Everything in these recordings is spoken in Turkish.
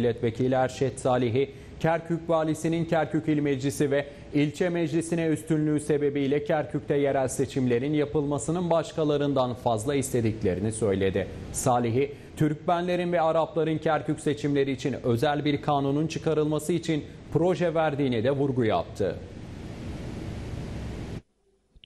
Milletvekili Erşet Salih'i, Kerkük Valisi'nin Kerkük İl Meclisi ve ilçe meclisine üstünlüğü sebebiyle Kerkük'te yerel seçimlerin yapılmasının başkalarından fazla istediklerini söyledi. Salih'i, Türkmenlerin ve Arapların Kerkük seçimleri için özel bir kanunun çıkarılması için proje verdiğine de vurgu yaptı.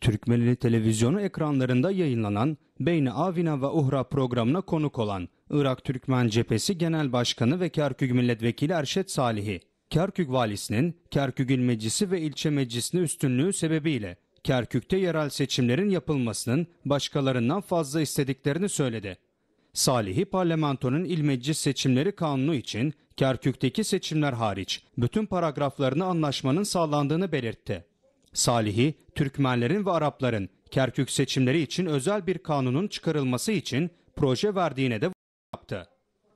Türkmenli televizyonu ekranlarında yayınlanan Beyni Avina ve Uhra programına konuk olan Irak Türkmen Cephesi Genel Başkanı ve Kerkük Milletvekili Erşet Salihi, Kerkük Valisi'nin Kerkük İl Meclisi ve İlçe meclisine üstünlüğü sebebiyle Kerkük'te yerel seçimlerin yapılmasının başkalarından fazla istediklerini söyledi. Salihi parlamentonun il meclis seçimleri kanunu için Kerkük'teki seçimler hariç bütün paragraflarını anlaşmanın sağlandığını belirtti. Salihi, Türkmenlerin ve Arapların Kerkük seçimleri için özel bir kanunun çıkarılması için proje verdiğine de yaptı.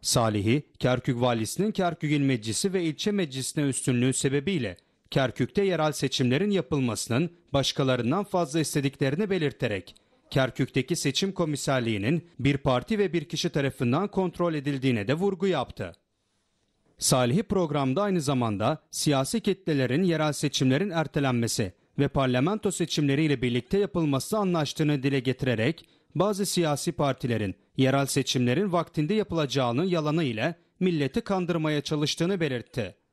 Salih'i, Kerkük valisinin Kerkük İl Meclisi ve ilçe meclisine üstünlüğü sebebiyle Kerkük'te yerel seçimlerin yapılmasının başkalarından fazla istediklerini belirterek Kerkük'teki seçim komiserliğinin bir parti ve bir kişi tarafından kontrol edildiğine de vurgu yaptı. Salih programda aynı zamanda siyasi kitlelerin yerel seçimlerin ertelenmesi ve parlamento seçimleriyle birlikte yapılması anlaştığını dile getirerek bazı siyasi partilerin yerel seçimlerin vaktinde yapılacağını yalanı ile milleti kandırmaya çalıştığını belirtti.